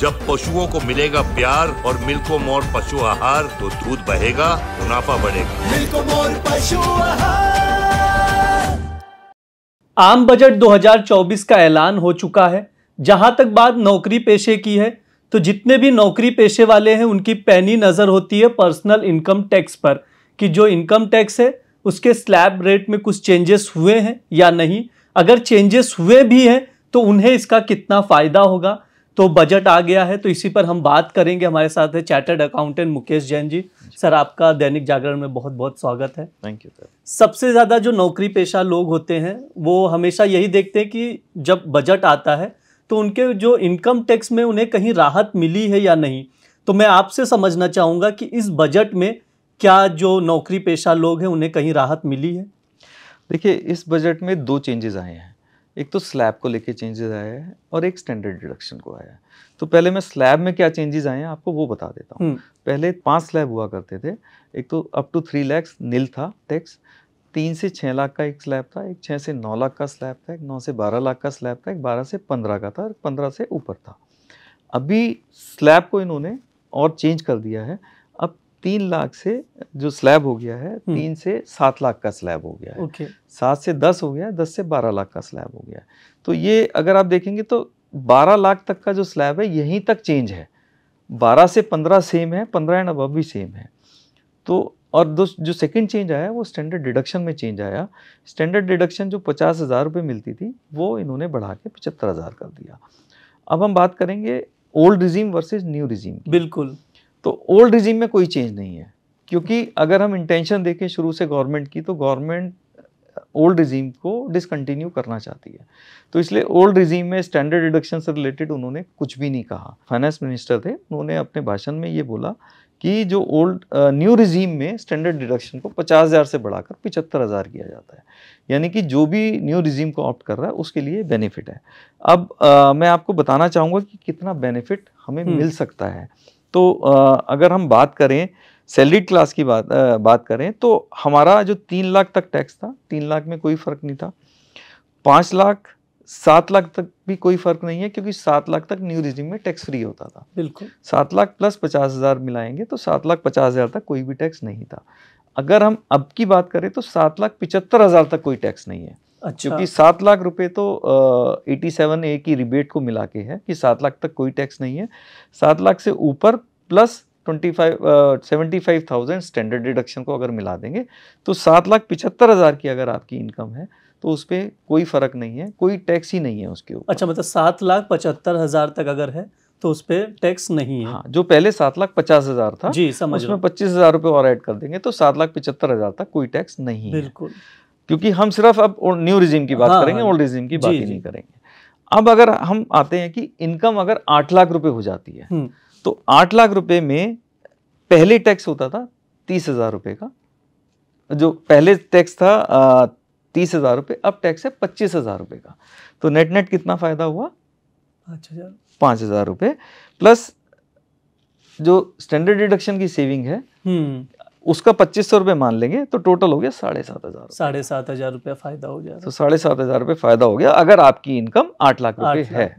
जब पशुओं को मिलेगा प्यार और मिल्को मोर पशु आहार तो दूध बहेगा मुनाफा बढ़ेगा मिल्को मोर पशु आहार आम बजट 2024 का ऐलान हो चुका है जहां तक बात नौकरी पेशे की है तो जितने भी नौकरी पेशे वाले हैं उनकी पैनी नज़र होती है पर्सनल इनकम टैक्स पर कि जो इनकम टैक्स है उसके स्लैब रेट में कुछ चेंजेस हुए हैं या नहीं अगर चेंजेस हुए भी हैं तो उन्हें इसका कितना फ़ायदा होगा तो बजट आ गया है तो इसी पर हम बात करेंगे हमारे साथ है chartered accountant Mukesh Jain ji sir आपका दैनिक जागरण में बहुत बहुत स्वागत है थैंक यू सर सबसे ज़्यादा जो नौकरी पेशा लोग होते हैं वो हमेशा यही देखते हैं कि जब बजट आता है तो उनके जो इनकम टैक्स में उन्हें कहीं राहत मिली है या नहीं तो मैं आपसे समझना चाहूँगा कि इस बजट में क्या जो नौकरी पेशा लोग हैं उन्हें कहीं राहत मिली है देखिए इस बजट में दो चेंजेस आए हैं एक तो स्लैब को लेके चेंजेस आया है और एक स्टैंडर्ड डिडक्शन को आया है तो पहले मैं स्लैब में क्या चेंजेस आए हैं आपको वो बता देता हूँ हम्म। पहले पांच स्लैब हुआ करते थे एक तो up to three lakhs nil था टैक्स तीन से छः लाख का एक स्लैब था एक छः से नौ लाख का स्लैब था एक नौ से बारह लाख का स्लैब था एक बारह से पंद्रह का था और पंद्रह से ऊपर था अभी स्लैब को इन्होंने और चेंज कर दिया है तीन लाख से जो स्लैब हो गया है हम्म। तीन से सात लाख का स्लैब हो गया है ओके सात से दस हो गया है दस से बारह लाख का स्लैब हो गया है तो ये अगर आप देखेंगे तो बारह लाख तक का जो स्लैब है यहीं तक चेंज है बारह से पंद्रह सेम है पंद्रह एंड अब भी सेम है तो और दो जो सेकंड चेंज आया वो स्टैंडर्ड डिडक्शन में चेंज आया स्टैंडर्ड डिडक्शन जो पचास हज़ार रुपये मिलती थी वो इन्होंने बढ़ा के पचहत्तर हज़ार कर दिया अब हम बात करेंगे old regime versus new regime बिल्कुल तो ओल्ड रिजीम में कोई चेंज नहीं है क्योंकि अगर हम इंटेंशन देखें शुरू से गवर्नमेंट की तो गवर्नमेंट ओल्ड रिजीम को डिसकंटिन्यू करना चाहती है तो इसलिए ओल्ड रिजीम में स्टैंडर्ड डिडक्शन से रिलेटेड उन्होंने कुछ भी नहीं कहा फाइनेंस मिनिस्टर थे उन्होंने अपने भाषण में ये बोला कि जो ओल्ड न्यू रिजीम में स्टैंडर्ड डिडक्शन को पचास हज़ार से बढ़ाकर पिचहत्तर हज़ार किया जाता है यानी कि जो भी न्यू रिजीम को ऑप्ट कर रहा है उसके लिए बेनिफिट है अब आ, uh, मैं आपको बताना चाहूँगा कि कितना बेनिफिट हमें हम्म। मिल सकता है तो अगर हम बात करें सैलरीड क्लास की बात आ, बात करें तो हमारा जो तीन लाख तक टैक्स था तीन लाख में कोई फ़र्क नहीं था पाँच लाख सात लाख तक भी कोई फ़र्क नहीं है क्योंकि सात लाख तक न्यू रिजिम में टैक्स फ्री होता था बिल्कुल सात लाख प्लस पचास हज़ार मिलाएंगे तो सात लाख पचास हज़ार तक कोई भी टैक्स नहीं था अगर हम अब की बात करें तो सात लाख पिचहत्तर हज़ार तक कोई टैक्स नहीं है अच्छा क्योंकि सात लाख रुपए तो एटी सेवन ए की रिबेट को मिला के है कि सात लाख तक कोई टैक्स नहीं है सात लाख से ऊपर plus twenty five seventy five thousand standard deduction को अगर मिला देंगे तो सात लाख पिछहत्तर हज़ार की अगर आपकी इनकम है तो उस पर कोई फ़र्क नहीं है कोई टैक्स ही नहीं है उसके ऊपर अच्छा मतलब सात लाख पचहत्तर हज़ार तक अगर है तो उस पर टैक्स नहीं है हाँ, जो पहले सात लाख पचास हज़ार था जी समझ उसमें पच्चीस हज़ार रुपये और ऐड कर देंगे तो सात लाख पिछहत्तर हज़ार तक कोई टैक्स नहीं है बिल्कुल क्योंकि हम सिर्फ अब न्यू रिजीम की बात हाँ, करेंगे ओल्ड हाँ रिजिम की बात ही नहीं करेंगे अब अगर हम आते हैं कि इनकम अगर आठ लाख रुपए हो जाती है हम्म। तो आठ लाख रुपए में पहले टैक्स होता था तीस हजार रुपए का जो पहले टैक्स था तीस हजार रुपए अब टैक्स है पच्चीस हजार रुपए का तो नेट नेट कितना फ़ायदा हुआ पांच हजार रुपए प्लस जो स्टैंडर्ड डिडक्शन की सेविंग है हम्म। उसका पच्चीस सौ रुपये मान लेंगे तो टोटल हो गया साढ़े सात हज़ार साढ़े सात हज़ार रुपया फ़ायदा हो गया तो साढ़े सात हज़ार रुपये फ़ायदा हो गया अगर आपकी इनकम आठ लाख रुपये है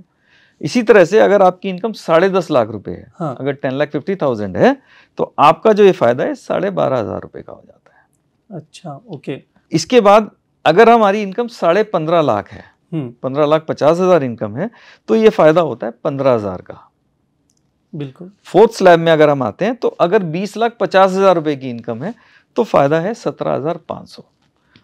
इसी तरह से अगर आपकी इनकम साढ़े दस लाख रुपए है हाँ। अगर टेन लाख फिफ्टी थाउजेंड है तो आपका जो ये फायदा है साढ़े बारह हजार रुपये का हो जाता है अच्छा ओके इसके बाद अगर हमारी इनकम साढ़े पंद्रह लाख है हम्म। पंद्रह लाख पचास हजार इनकम है तो ये फायदा होता है पंद्रह हजार का बिल्कुल फोर्थ स्लैब में अगर हम आते हैं तो अगर बीस लाख पचास हज़ार रुपए की इनकम है तो फ़ायदा है सत्रह हज़ार पाँच सौ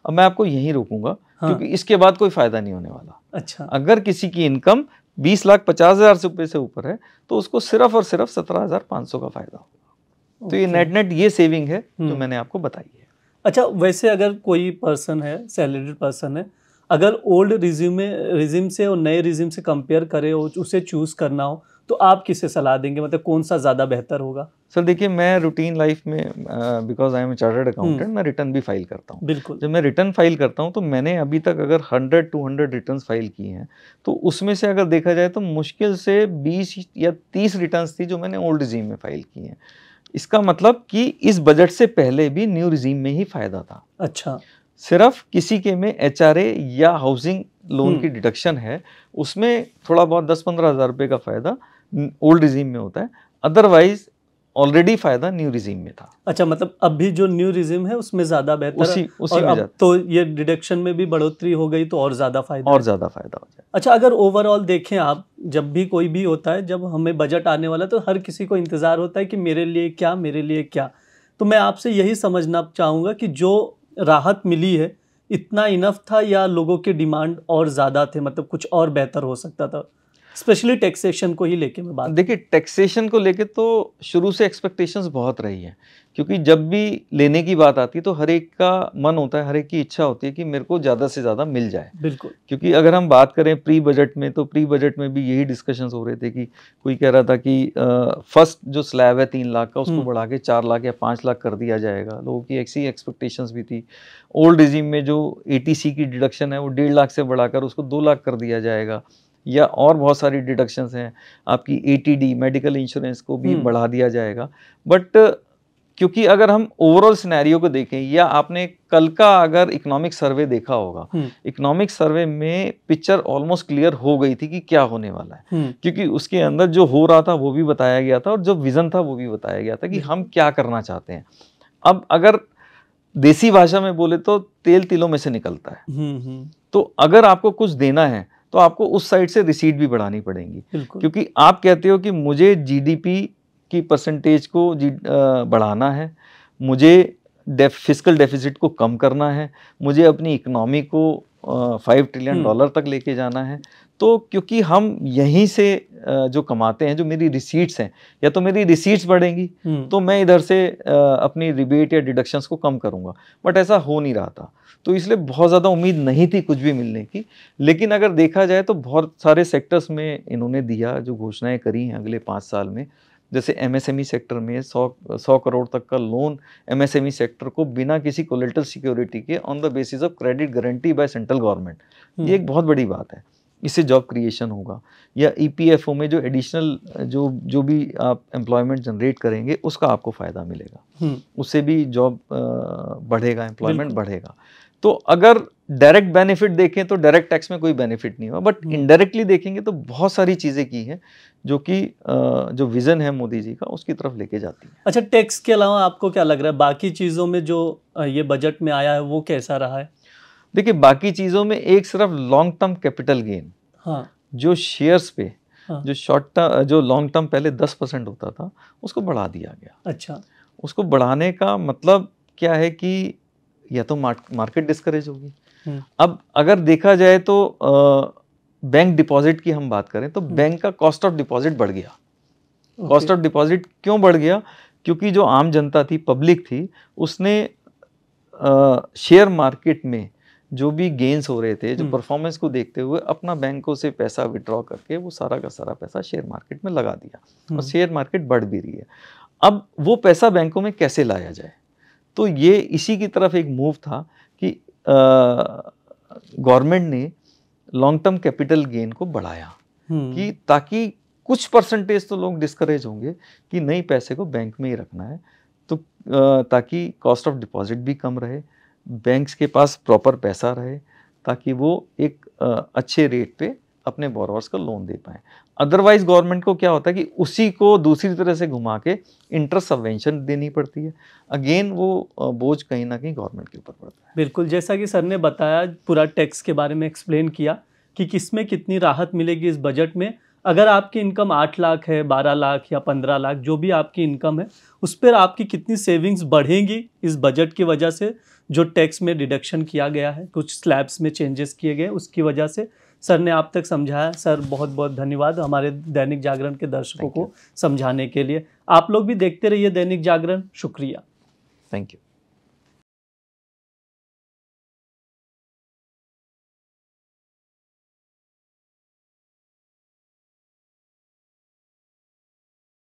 अब मैं आपको यहीं रोकूंगा हाँ। क्योंकि इसके बाद कोई फ़ायदा नहीं होने वाला अच्छा अगर किसी की इनकम बीस लाख पचास हज़ार रुपये से ऊपर है तो उसको सिर्फ और सिर्फ सत्रह हज़ार पाँच सौ का फ़ायदा होगा तो ये नेट नेट ये सेविंग है जो हम्म। मैंने आपको बताई है अच्छा वैसे अगर कोई पर्सन है सैलरीड पर्सन है अगर ओल्ड रिज्यूमे रिज्यूम से और नए रिज्यूम से कंपेयर करें और उसे चूज़ करना हो तो आप किसे सलाह देंगे मतलब कौन सा ज़्यादा बेहतर होगा सर देखिए मैं रूटीन लाइफ में because I am chartered accountant मैं रिटर्न भी फाइल करता हूँ बिल्कुल जब मैं रिटर्न फाइल करता हूँ तो मैंने अभी तक अगर 100 200 रिटर्न्स फाइल किए हैं तो उसमें से अगर देखा जाए तो मुश्किल से 20 या 30 रिटर्न्स थी जो मैंने ओल्ड रिजीम में फाइल की हैं इसका मतलब कि इस बजट से पहले भी न्यू रिजीम में ही फ़ायदा था अच्छा सिर्फ किसी के में एच या हाउसिंग लोन की हम्म। डिडक्शन है उसमें थोड़ा बहुत दस पंद्रह हज़ार रुपये का फ़ायदा ओल्ड रिजीम में होता है अदरवाइज ऑलरेडी फायदा न्यू रिजीम में था अच्छा मतलब अब भी जो न्यू रिजीम है उसमें ज्यादा बेहतर उसी उसी और अब तो ये डिडक्शन में भी बढ़ोतरी हो गई तो और ज्यादा फायदा और ज्यादा फायदा हो जाए अच्छा अगर ओवरऑल देखें आप जब भी कोई भी होता है जब हमें बजट आने वाला तो हर किसी को इंतजार होता है कि मेरे लिए क्या मेरे लिए क्या तो मैं आपसे यही समझना चाहूँगा कि जो राहत मिली है इतना इनफ था या लोगों के डिमांड और ज़्यादा थे मतलब कुछ और बेहतर हो सकता था स्पेशली टैक्सेशन को ही लेके मैं बात देखिए टैक्सेशन को लेके तो शुरू से एक्सपेक्टेशंस बहुत रही है क्योंकि जब भी लेने की बात आती है तो हर एक का मन होता है हर एक की इच्छा होती है कि मेरे को ज़्यादा से ज़्यादा मिल जाए बिल्कुल क्योंकि अगर हम बात करें प्री बजट में तो प्री बजट में भी यही डिस्कशंस हो रहे थे कि कोई कह रहा था कि फर्स्ट जो स्लैब है तीन लाख का उसको हम्म। बढ़ा के चार लाख या पाँच लाख कर दिया जाएगा लोगों की ऐसी एक्सपेक्टेशंस भी थी ओल्ड रिजीम में जो ए की डिडक्शन है वो डेढ़ लाख से बढ़ाकर उसको दो लाख कर दिया जाएगा या और बहुत सारी डिडक्शंस हैं आपकी ए मेडिकल इंश्योरेंस को भी हम्म। बढ़ा दिया जाएगा बट क्योंकि अगर हम ओवरऑल सिनेरियो को देखें या आपने कल का अगर इकोनॉमिक सर्वे देखा होगा इकोनॉमिक हम्म। सर्वे में पिक्चर ऑलमोस्ट क्लियर हो गई थी कि क्या होने वाला है हम्म। क्योंकि उसके अंदर जो हो रहा था वो भी बताया गया था और जो विजन था वो भी बताया गया था कि हम क्या करना चाहते हैं अब अगर देसी भाषा में बोले तो तेल तिलों में से निकलता है तो अगर आपको कुछ देना है तो आपको उस साइड से रिसीट भी बढ़ानी पड़ेंगी क्योंकि आप कहते हो कि मुझे जीडीपी की परसेंटेज को जी बढ़ाना है मुझे फिजिकल डेफिसिट को कम करना है मुझे अपनी इकनॉमी को फाइव ट्रिलियन डॉलर तक लेके जाना है तो क्योंकि हम यहीं से जो कमाते हैं जो मेरी रिसीट्स हैं या तो मेरी रिसीट्स बढ़ेंगी हम्म। तो मैं इधर से अपनी रिबेट या डिडक्शंस को कम करूंगा बट ऐसा हो नहीं रहा था तो इसलिए बहुत ज़्यादा उम्मीद नहीं थी कुछ भी मिलने की लेकिन अगर देखा जाए तो बहुत सारे सेक्टर्स में इन्होंने दिया जो घोषणाएं करी हैं अगले पाँच साल में जैसे एमएसएमई सेक्टर e में सौ सौ करोड़ तक का लोन एमएसएमई सेक्टर को बिना किसी कोलेटल सिक्योरिटी के on the basis of credit guarantee by central government ये हम्म। एक बहुत बड़ी बात है इससे जॉब क्रिएशन होगा या ई e में जो एडिशनल जो जो भी आप एम्प्लॉयमेंट जनरेट करेंगे उसका आपको फ़ायदा मिलेगा हम्म। उससे भी जॉब बढ़ेगा एम्प्लॉयमेंट बढ़ेगा तो अगर डायरेक्ट बेनिफिट देखें तो डायरेक्ट टैक्स में कोई बेनिफिट नहीं हुआ बट इनडायरेक्टली हम्म। देखेंगे तो बहुत सारी चीज़ें की हैं जो कि जो विज़न है मोदी जी का उसकी तरफ लेके जाती है अच्छा टैक्स के अलावा आपको क्या लग रहा है बाकी चीज़ों में जो ये बजट में आया है वो कैसा रहा है देखिए बाकी चीज़ों में एक सिर्फ लॉन्ग टर्म कैपिटल गेन हाँ जो शेयर्स पे हाँ। जो शॉर्ट टर्म जो लॉन्ग टर्म पहले दस परसेंट होता था उसको बढ़ा दिया गया अच्छा उसको बढ़ाने का मतलब क्या है कि या तो मार्केट डिस्करेज होगी हम्म। अब अगर देखा जाए तो बैंक डिपॉजिट की हम बात करें तो बैंक हम्म। का कॉस्ट ऑफ डिपॉजिट बढ़ गया कॉस्ट ऑफ डिपॉजिट क्यों बढ़ गया क्योंकि जो आम जनता थी पब्लिक थी उसने शेयर मार्केट में जो भी गेंस हो रहे थे जो परफॉर्मेंस हम्म। को देखते हुए अपना बैंकों से पैसा विड्रॉ करके वो सारा का सारा पैसा शेयर मार्केट में लगा दिया और शेयर मार्केट बढ़ भी रही है अब वो पैसा बैंकों में कैसे लाया जाए तो ये इसी की तरफ एक मूव था कि गवर्नमेंट ने लॉन्ग टर्म कैपिटल गेन को बढ़ाया हम्म। कि ताकि कुछ परसेंटेज तो लोग डिस्करेज होंगे कि नई पैसे को बैंक में ही रखना है तो ताकि कॉस्ट ऑफ डिपॉजिट भी कम रहे बैंक्स के पास प्रॉपर पैसा रहे ताकि वो एक अच्छे रेट पे अपने बोरवर्स को लोन दे पाएँ अदरवाइज गवर्नमेंट को क्या होता है कि उसी को दूसरी तरह से घुमा के इंटरेस्ट सबवेंशन देनी पड़ती है अगेन वो बोझ कहीं ना कहीं गवर्नमेंट के ऊपर पड़ता है बिल्कुल जैसा कि सर ने बताया पूरा टैक्स के बारे में एक्सप्लेन किया कि किस में कितनी राहत मिलेगी इस बजट में अगर आपकी इनकम आठ लाख है बारह लाख या पंद्रह लाख जो भी आपकी इनकम है उस पर आपकी कितनी सेविंग्स बढ़ेंगी इस बजट की वजह से जो टैक्स में डिडक्शन किया गया है कुछ स्लैब्स में चेंजेस किए गए उसकी वजह से सर ने आप तक समझाया सर बहुत बहुत धन्यवाद हमारे दैनिक जागरण के दर्शकों को समझाने के लिए आप लोग भी देखते रहिए दैनिक जागरण शुक्रिया थैंक यू